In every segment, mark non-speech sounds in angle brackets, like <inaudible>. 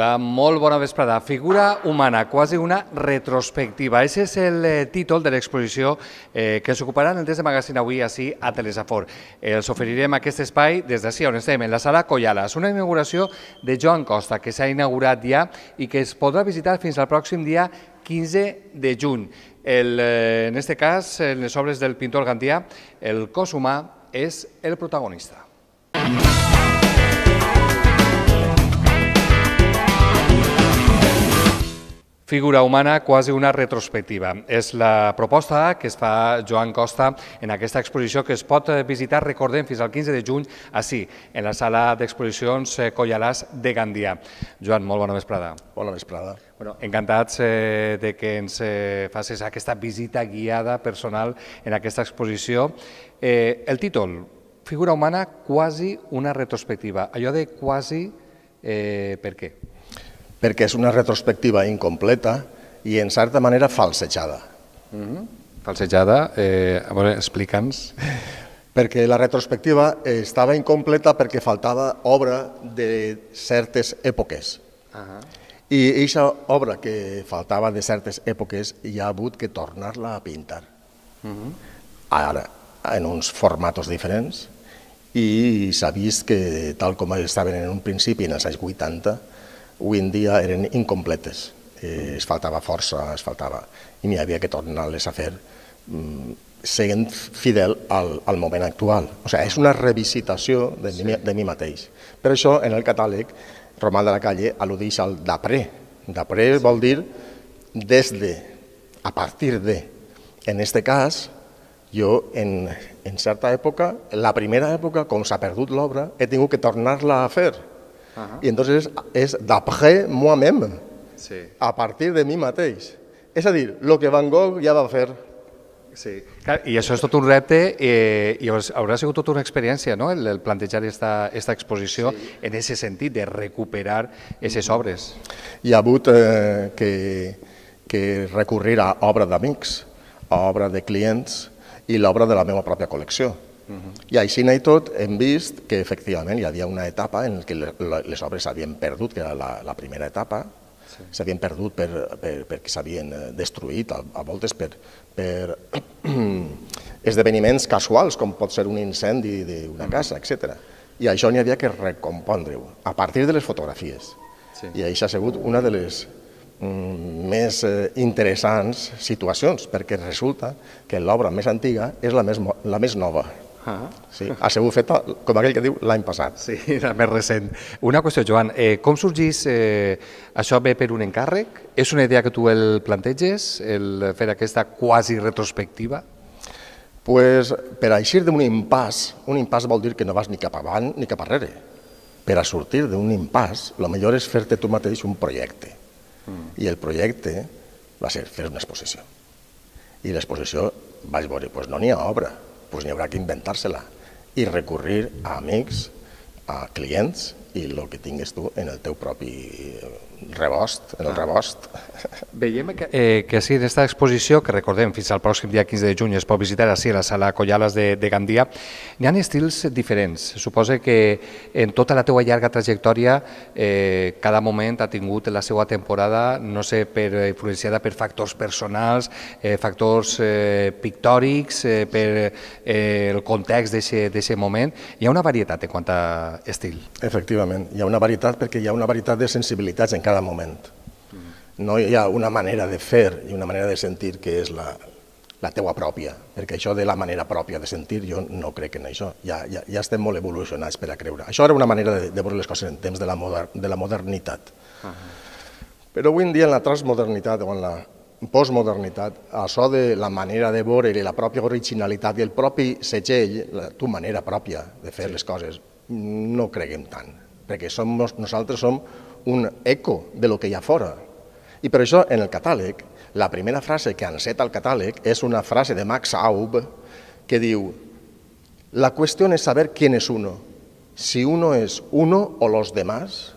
Hola, molt bona vesprada. Figura humana, quasi una retrospectiva. Ese és el eh, títol de l'exposició eh, que s'ocuparà en el temps de magasin avui així a Telesafor. Eh, els oferirem aquest espai des d'ací on estem, en la sala Coyalas. una inauguració de Joan Costa que s'ha inaugurat ja i que es podrà visitar fins al pròxim dia 15 de juny. El, eh, en aquest cas, en les obres del pintor gantià, el cos humà és el protagonista. Música figura humana, quasi una retrospectiva. És la proposta que es fa Joan Costa en aquesta exposició que es pot eh, visitar, recordem, fins al 15 de juny, així, en la sala d'exposicions eh, Collalàs de Gandia. Joan, molt bona vesprada. Bona vesprada. Bueno, encantats eh, de que ens eh, facis aquesta visita guiada personal en aquesta exposició. Eh, el títol, Figura humana, quasi una retrospectiva. Allò de quasi, eh, per què? perquè és una retrospectiva incompleta i en certa manera falsejada. Mm -hmm. Falsejada, eh, a veure, explica'ns. Perquè la retrospectiva eh, estava incompleta perquè faltava obra de certes èpoques. Uh -huh. I aquesta obra que faltava de certes èpoques ja ha hagut que tornar-la a pintar. Uh mhm. -huh. Ara, en uns formatos diferents, i s'ha vist que, tal com estaven en un principi, en els anys 80, avui en dia eren incompletes. Eh, es faltava força, es faltava... I n'hi havia que tornar-les a fer mm, seguint fidel al, al moment actual. O sigui, és una revisitació de mi, de mi mateix. Per això, en el catàleg, Romal de la Calle al·ludeix al d'aprè. D'aprè vol dir des de, a partir de. En este cas, jo en, en certa època, la primera època, com s'ha perdut l'obra, he tingut que tornar-la a fer Ajá. Y entonces es d'après moi-même, sí. a partir de mi mateix. És a dir, el que Van Gogh ja va fer. Sí. Clar, I això és tot un repte eh, i haurà sigut tota una experiència no? el, el plantejar aquesta exposició sí. en aquest sentit de recuperar aquestes mm. obres. Hi ha hagut eh, que, que recurrir a obra d'amics, a obra de clients i l'obra de la meva pròpia col·lecció. I així i tot hem vist que efectivament hi havia una etapa en què les obres s'havien perdut, que era la, la primera etapa, s'havien sí. perdut per, per, perquè s'havien eh, destruït a, a voltes per, per <clears throat> esdeveniments casuals, com pot ser un incendi d'una mm. casa, etc. I això n'hi havia que recompondre-ho, a partir de les fotografies. Sí. I això ha sigut una de les, mm, més eh, interessants situacions, perquè resulta que l'obra més antiga és la més, la més nova. Ah, sí, ha sigut feta, com aquell que diu, l'any passat. Sí, <laughs> la més recent. Una qüestió, Joan, eh, com sorgís, eh, això ve per un encàrrec? És una idea que tu el planteges, el fer aquesta quasi retrospectiva? pues, per eixir d'un impàs, un impàs vol dir que no vas ni cap avant ni cap arrere. Per a sortir d'un impàs, el millor és fer-te tu mateix un projecte. Mm. I el projecte va ser fer una exposició. I l'exposició vaig veure, doncs pues, no n'hi ha obra, pues n'hi haurà que inventar-se-la i recurrir a amics, a clients i el que tingues tu en el teu propi eh, rebost, el ah. rebost. Veiem que, eh, que sí, en aquesta exposició, que recordem fins al pròxim dia 15 de juny es pot visitar així a la sala Collales de, de Gandia, n'hi ha estils diferents. Suposa que en tota la teua llarga trajectòria eh, cada moment ha tingut la seva temporada, no sé, per, eh, influenciada per factors personals, eh, factors eh, pictòrics, eh, per eh, el context d'aquest moment. Hi ha una varietat en quant a estil. Efectivament, hi ha una varietat perquè hi ha una varietat de sensibilitats en cada cada moment. No hi ha una manera de fer i una manera de sentir que és la, la teua pròpia, perquè això de la manera pròpia de sentir, jo no crec en això. Ja, ja, ja estem molt evolucionats per a creure. Això era una manera de, de veure les coses en temps de la, moder, de la modernitat. Uh -huh. Però avui en dia, en la transmodernitat o en la postmodernitat, això de la manera de veure i la pròpia originalitat i el propi segell, la tu manera pròpia de fer sí. les coses, no creguem tant, perquè som, nosaltres som un eco de lo que hi ha fora. I per això, en el catàleg, la primera frase que enceta el catàleg és una frase de Max Aub que diu «La qüestió és saber qui és uno, si uno és uno o los demás,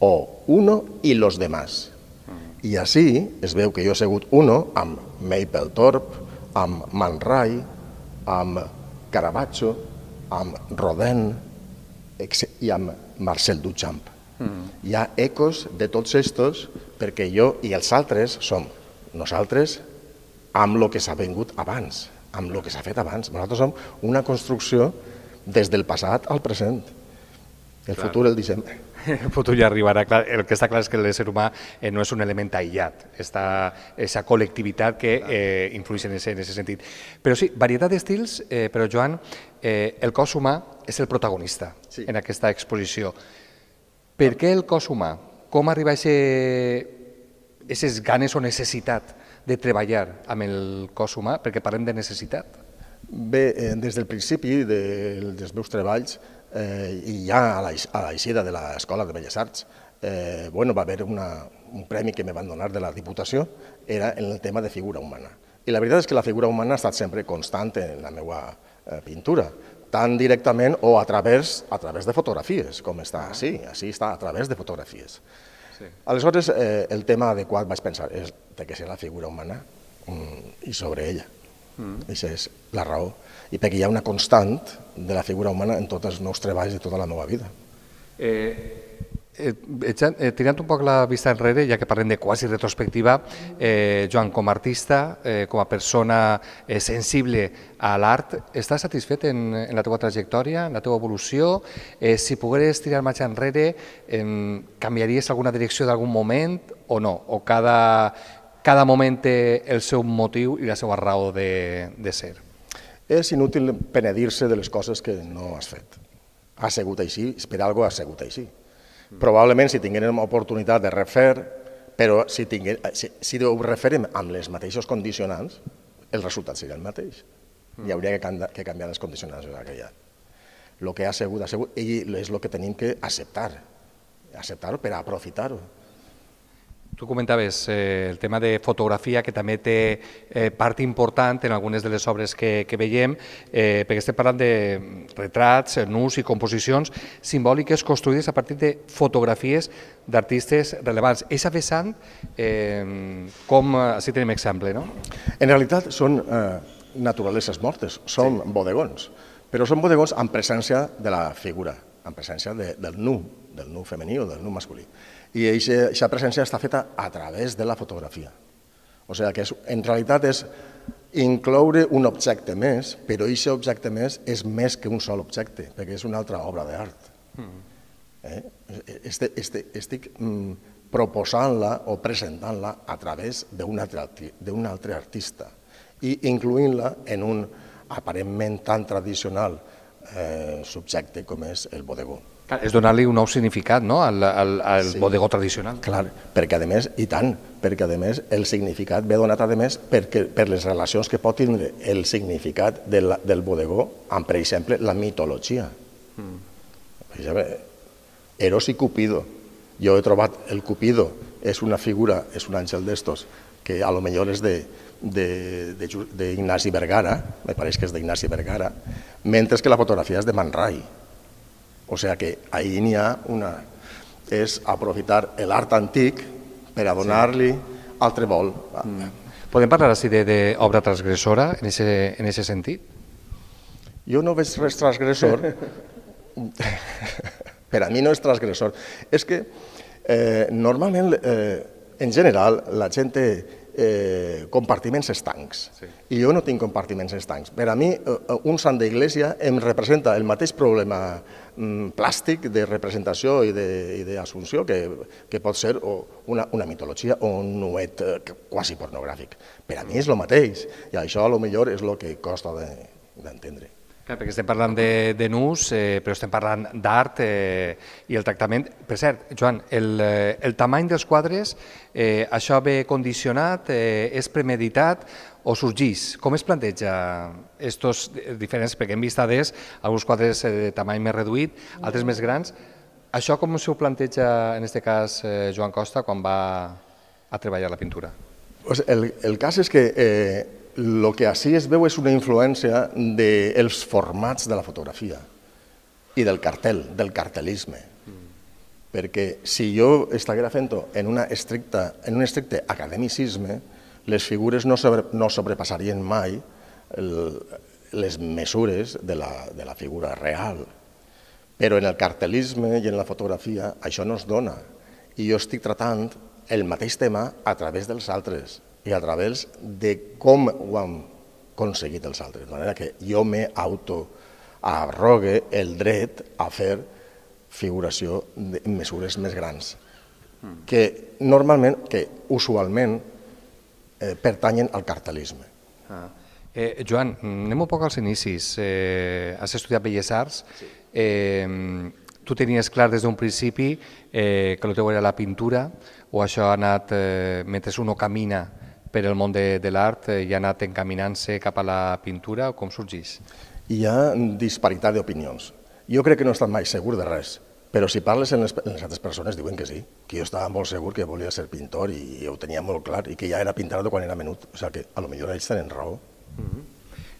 o uno i los demás». Mm. I així es veu que jo he sigut uno amb Mapplethorpe, amb Man Ray, amb Caravaggio, amb Rodin i amb Marcel Duchamp. Hi ha ecos de tots estos perquè jo i els altres som nosaltres amb el que s'ha vengut abans, amb el que s'ha fet abans. Nosaltres som una construcció des del passat al present. El clar. futur el deixem. <laughs> El futur ja arribarà. Clar, el que està clar és que l'ésser humà eh, no és un element aïllat. Està aquesta col·lectivitat que eh, influeix en aquest sentit. Però sí, varietat d'estils, eh, però Joan, eh, el cos humà és el protagonista sí. en aquesta exposició. Per què el cos humà? Com arriba a aquestes ganes o necessitat de treballar amb el cos humà? Perquè parlem de necessitat. Bé, eh, des del principi de, dels meus treballs eh, i ja a l'aixida de l'Escola de Belles Arts, eh, bueno, va haver una, un premi que me van donar de la Diputació, era en el tema de figura humana. I la veritat és que la figura humana ha estat sempre constant en la meva eh, pintura tant directament o a través, a través de fotografies, com està ah. així, així està, a través de fotografies. Sí. Aleshores, eh, el tema adequat, vaig pensar, és de que ser la figura humana mm, i sobre ella. Mm. Això és la raó. I perquè hi ha una constant de la figura humana en tots els meus treballs de tota la meva vida. Eh, Eh, eh, tirant un poc la vista enrere, ja que parlem de quasi retrospectiva, eh, Joan, com a artista, eh, com a persona eh, sensible a l'art, estàs satisfet en, en la teva trajectòria, en la teva evolució? Eh, si pogués tirar marxa enrere, eh, canviaries alguna direcció d'algun moment o no? O cada, cada moment té el seu motiu i la seva raó de, de ser? És inútil penedir-se de les coses que no has fet. Ha sigut així, per alguna cosa ha sigut així Probablement, si tinguérem oportunitat de refer, però si, tingué, si, si ho referim amb les mateixes condicionants, el resultat seria el mateix. Mm. Hi hauria que, canviar, que canviar les condicionants que aquella. El que ha sigut, ha sigut, i és el que tenim que acceptar. Acceptar-ho per aprofitar-ho. Tu comentaves eh, el tema de fotografia, que també té eh, part important en algunes de les obres que, que veiem, eh, perquè estem parlant de retrats, eh, nus i composicions simbòliques construïdes a partir de fotografies d'artistes rellevants. És avessant eh, com eh, així tenim exemple, no? En realitat són eh, naturaleses mortes, són sí. bodegons, però són bodegons amb presència de la figura, amb presència de, del nu, del nu femení o del nu masculí i aquesta presència està feta a través de la fotografia. O sigui que és, en realitat és incloure un objecte més, però aquest objecte més és més que un sol objecte, perquè és una altra obra d'art. Mm. Eh? Este, este, estic mm, proposant-la o presentant-la a través d'un altre, altre artista i incluint-la en un aparentment tan tradicional eh, subjecte com és el bodegó. És donar-li un nou significat no? al, al, al sí. bodegó tradicional. Clar, perquè a més, i tant, perquè a més el significat ve donat a més perquè, per les relacions que pot tindre el significat del, del bodegó amb, per exemple, la mitologia. Mm. Per exemple, Eros i Cupido. Jo he trobat el Cupido, és una figura, és un àngel d'estos, que a lo millor és de, de, de, Ignasi Vergara, me pareix que és d'Ignasi Vergara, mentre que la fotografia és de Man Ray. O sea que ahí n'hi ha una. És aprofitar l'art antic per a donar-li sí. altre vol. Mm. Podem parlar així d'obra transgressora en ese, en ese sentit? Jo no veig res transgressor. <laughs> per a mi no és transgressor. És que eh, normalment, eh, en general, la gent eh, compartiments estancs. I jo no tinc compartiments estancs. Per a mi, eh, eh, un sant d'Iglésia em representa el mateix problema mm, plàstic de representació i d'assumpció que, que pot ser una, una mitologia o un nuet eh, quasi pornogràfic. Per a mi és el mateix, i això a lo millor és el que costa d'entendre. De, Clar, perquè estem parlant de, de nus, eh, però estem parlant d'art eh, i el tractament. Per cert, Joan, el, eh, el tamany dels quadres, eh, això ve condicionat, eh, és premeditat o sorgís? Com es planteja estos diferents, perquè hem vist des, alguns quadres eh, de tamany més reduït, altres més grans. Això com s'ho planteja, en aquest cas, eh, Joan Costa, quan va a treballar la pintura? Pues el, el cas és que eh, el que així es veu és una influència dels formats de la fotografia i del cartel, del cartelisme. Perquè si jo estigués fent-ho en, una estricta, en un estricte academicisme, les figures no, sobre, no sobrepassarien mai el, les mesures de la, de la figura real. Però en el cartelisme i en la fotografia això no es dona. I jo estic tratant el mateix tema a través dels altres i a través de com ho han aconseguit els altres. De manera que jo me el dret a fer figuració de mesures més grans, hmm. que normalment, que usualment, eh, pertanyen al cartelisme. Ah. Eh, Joan, anem un poc als inicis. Eh, has estudiat Belles Arts. Sí. Eh, tu tenies clar des d'un principi eh, que el teu era la pintura o això ha anat eh, mentre uno camina per el món de, de l'art eh, i ha anat encaminant-se cap a la pintura? Com sorgís? Hi ha disparitat d'opinions. Jo crec que no he estat mai segur de res, però si parles amb les, amb les altres persones diuen que sí, que jo estava molt segur que volia ser pintor i, i ho tenia molt clar i que ja era pintat quan era menut, o sigui que a lo millor ells tenen raó. Mm -hmm.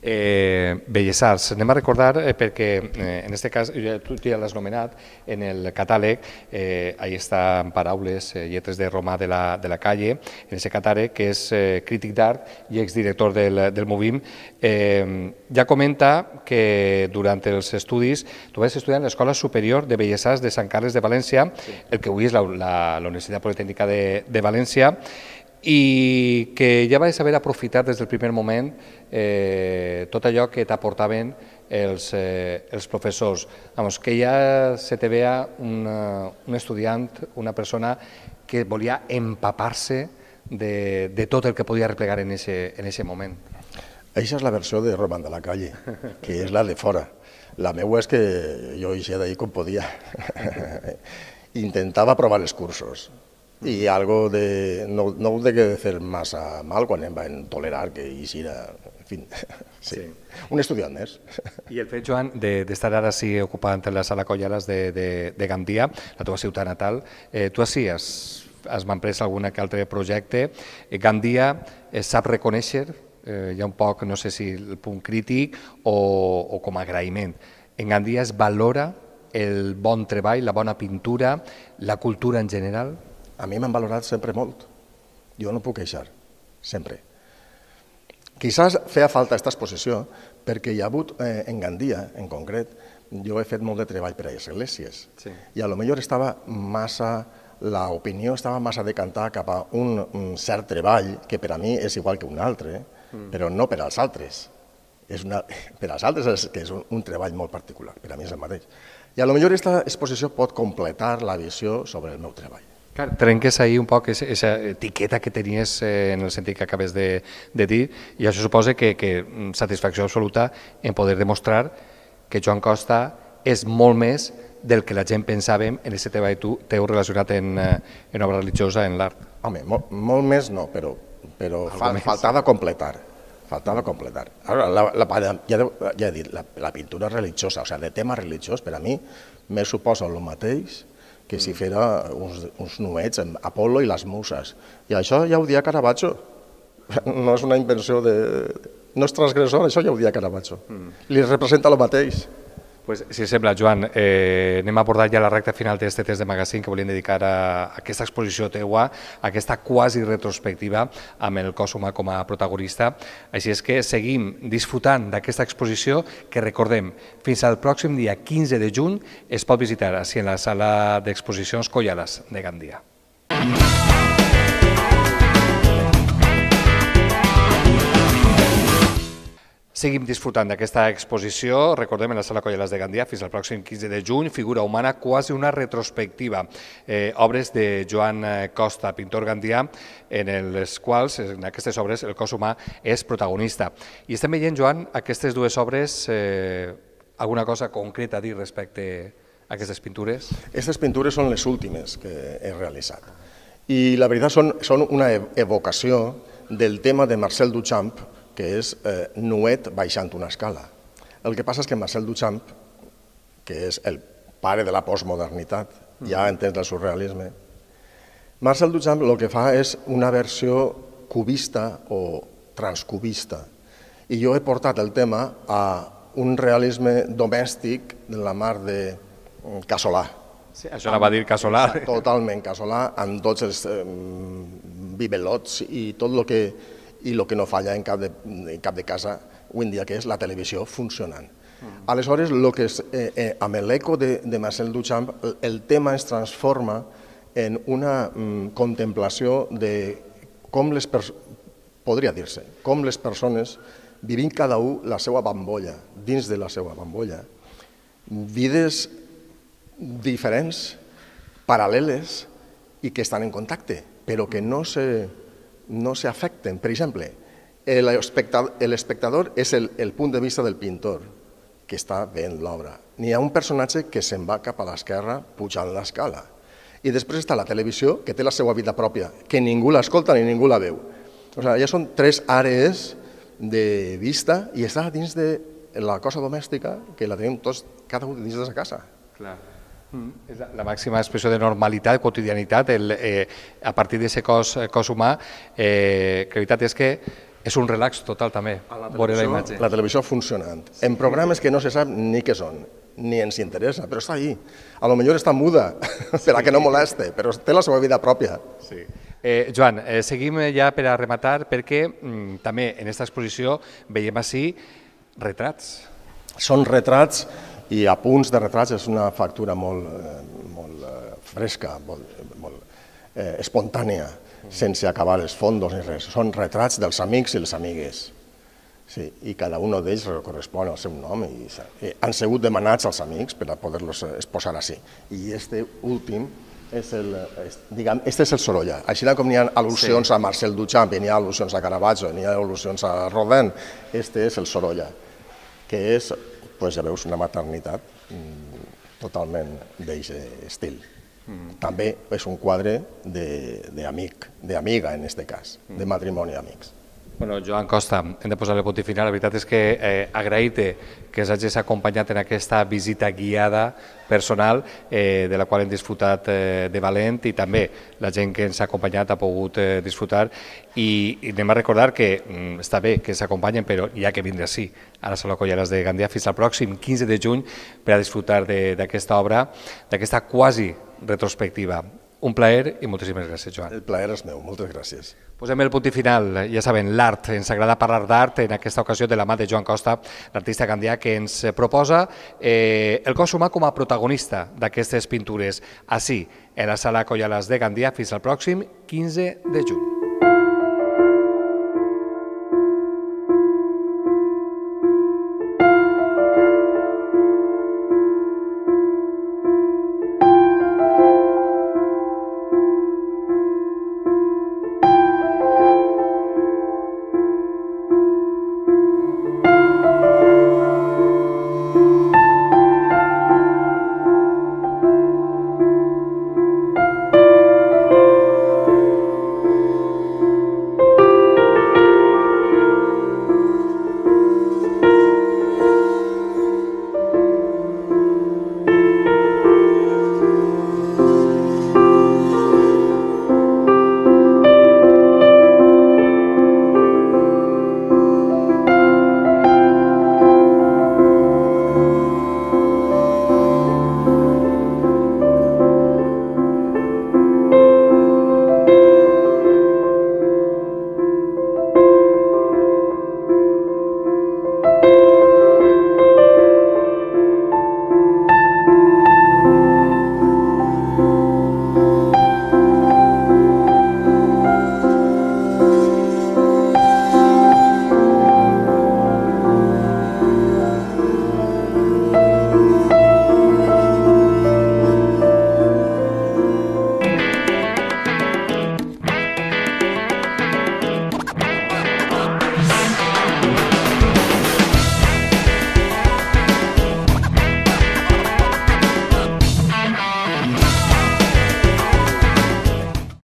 Eh, Belles Arts. Anem a recordar eh, perquè, eh, en aquest cas, ja, tu ja l'has nomenat, en el catàleg, eh, ahí estan paraules, eh, lletres de Roma de la, de la Calle, en aquest catàleg, que és eh, crític d'art i exdirector del, del Movim, eh, ja comenta que durant els estudis, tu vas estudiar en l'Escola Superior de Belles Arts de Sant Carles de València, sí. el que avui és la, la, la Universitat Politècnica de, de València, i que ja vaig haver aprofitat des del primer moment eh, tot allò que t'aportaven els, eh, els professors. Vamos, que ja se te vea un, un estudiant, una persona que volia empapar-se de, de tot el que podia replegar en ese, en ese moment. Aquesta és la versió de Roman de la Calle, que és la de fora. La meva és que jo hi d'ahir com podia. <laughs> Intentava provar els cursos, i algo de, no, no ho de que fer massa mal quan em van tolerar que hi era, en fi, <laughs> sí. sí. un estudiant més. I el fet, Joan, d'estar de, de ara sí ocupant la sala Collares de, de, de Gandia, la teva ciutat natal, eh, tu així has, has m'emprès algun altre projecte. Eh, Gandia eh, sap reconèixer, eh, hi ha un poc, no sé si el punt crític o, o com a agraïment. En Gandia es valora el bon treball, la bona pintura, la cultura en general? A mi m'han valorat sempre molt. Jo no puc queixar, sempre. Quizás feia falta aquesta exposició perquè hi ha hagut, eh, en Gandia en concret, jo he fet molt de treball per a les esglésies sí. i a lo millor estava massa la opinió estava massa decantada cap a un, un cert treball que per a mi és igual que un altre, eh, mm. però no per als altres. És una, <laughs> per als altres és, que és un, un treball molt particular, per a mi és el mateix. I a lo millor aquesta exposició pot completar la visió sobre el meu treball. Clar, trenques ahir un poc aquesta etiqueta que tenies eh, en el sentit que acabes de, de dir i això suposa que, que mm, satisfacció absoluta en poder demostrar que Joan Costa és molt més del que la gent pensàvem en aquest treball tu, teu relacionat en, eh, en obra religiosa, en l'art. Home, molt, molt més no, però, però fal, faltava completar. Faltava completar. Ara, la, la, ja, ja he dit, la, la pintura religiosa, o sigui, sea, de tema religiós, per a mi, me suposa el mateix que s'hi fera uns, uns nuets, Apolo i les muses. I això ja ho dia Caravaggio. <laughs> No és una invenció de... No és transgressor, això ja ho dia Caravaggio. Mm. Li representa el mateix. Pues, si sembla, Joan, eh, anem a abordar ja la recta final d'aquest test de magazine que volíem dedicar a aquesta exposició teua, a aquesta quasi retrospectiva amb el cos humà com a protagonista. Així és que seguim disfrutant d'aquesta exposició que, recordem, fins al pròxim dia 15 de juny es pot visitar així en la sala d'exposicions Collades de Gandia. Mm -hmm. Seguim disfrutant d'aquesta exposició. Recordem, en la Sala Colleles de Gandia, fins al pròxim 15 de juny, figura humana, quasi una retrospectiva. Eh, obres de Joan eh, Costa, pintor gandià, en les quals, en aquestes obres, el cos humà és protagonista. I estem veient, Joan, aquestes dues obres, eh, alguna cosa concreta a dir respecte a aquestes pintures? Aquestes pintures són les últimes que he realitzat. I la veritat són, són una evocació del tema de Marcel Duchamp, que és eh, Nuet baixant una escala. El que passa és que Marcel Duchamp, que és el pare de la postmodernitat, ja entens el surrealisme, Marcel Duchamp el que fa és una versió cubista o transcubista. I jo he portat el tema a un realisme domèstic de la mar de mm, Casolà. Sí, això la va dir Casolà. Totalment Casolà, amb tots els eh, mm, bibelots i tot el que i el que no falla en cap de, en cap de casa avui en dia, que és la televisió funcionant. Mm. Aleshores, lo que és, eh, eh, amb l'eco de, de Marcel Duchamp, el, el tema es transforma en una mm, contemplació de com les podria dir-se, com les persones vivint cada un la seva bambolla, dins de la seva bambolla, vides diferents, paral·leles i que estan en contacte, però que no se, no se afecten. Per exemple, l'espectador és el, el punt de vista del pintor que està veient l'obra. N'hi ha un personatge que se'n va cap a l'esquerra pujant l'escala. I després està la televisió, que té la seva vida pròpia, que ningú l'escolta ni ningú la veu. O sigui, ja són tres àrees de vista i està dins de la cosa domèstica que la tenim tots, cada un dins de sa casa. Clar. Mm. És la màxima expressió de normalitat, quotidianitat, el, eh, a partir d'aquest cos, eh, cos humà, eh, la veritat és que és un relax total també, la veure la imatge. La televisió funcionant, sí. en programes que no se sap ni què són, ni ens interessa, però està ahí. A lo millor està muda, sí. <laughs> per a que no moleste, però té la seva vida pròpia. Sí. Eh, Joan, eh, seguim eh, ja per a rematar, perquè mm, també en aquesta exposició veiem així retrats. Són retrats i a punts de retrats és una factura molt, eh, molt eh, fresca, molt, molt eh, espontània, sense acabar els fondos ni res. Són retrats dels amics i les amigues. Sí, i cada un d'ells correspon al seu nom i, i eh, han sigut demanats als amics per a poder-los exposar així. I este últim és el, és, diguem, este és el Sorolla. Així com n'hi ha al·lusions sí. a Marcel Duchamp, n'hi ha al·lusions a Caravaggio, n'hi ha al·lusions a Rodin, este és el Sorolla, que és pues ja veus una maternitat mm, totalment d'eix estil. Mm. També és un quadre d'amic, d'amiga en aquest cas, mm. de matrimoni d'amics. Bueno, Joan Costa, hem de posar el punt i final. La veritat és que eh, agrair-te que ens hagis acompanyat en aquesta visita guiada personal, eh, de la qual hem disfrutat eh, de valent i també la gent que ens ha acompanyat ha pogut eh, disfrutar. I, I anem a recordar que mm, està bé que s'acompanyen, però hi ha que vindre així a la Sala Colleres de Gandia fins al pròxim 15 de juny per a disfrutar d'aquesta obra, d'aquesta quasi retrospectiva un plaer i moltíssimes gràcies, Joan. El plaer és meu, moltes gràcies. Posem el punt i final, ja saben, l'art. Ens agrada parlar d'art en aquesta ocasió de la mà de Joan Costa, l'artista candidat que ens proposa eh, el cos humà com a protagonista d'aquestes pintures. Així, en la sala Collalàs de Gandia, fins al pròxim 15 de juny.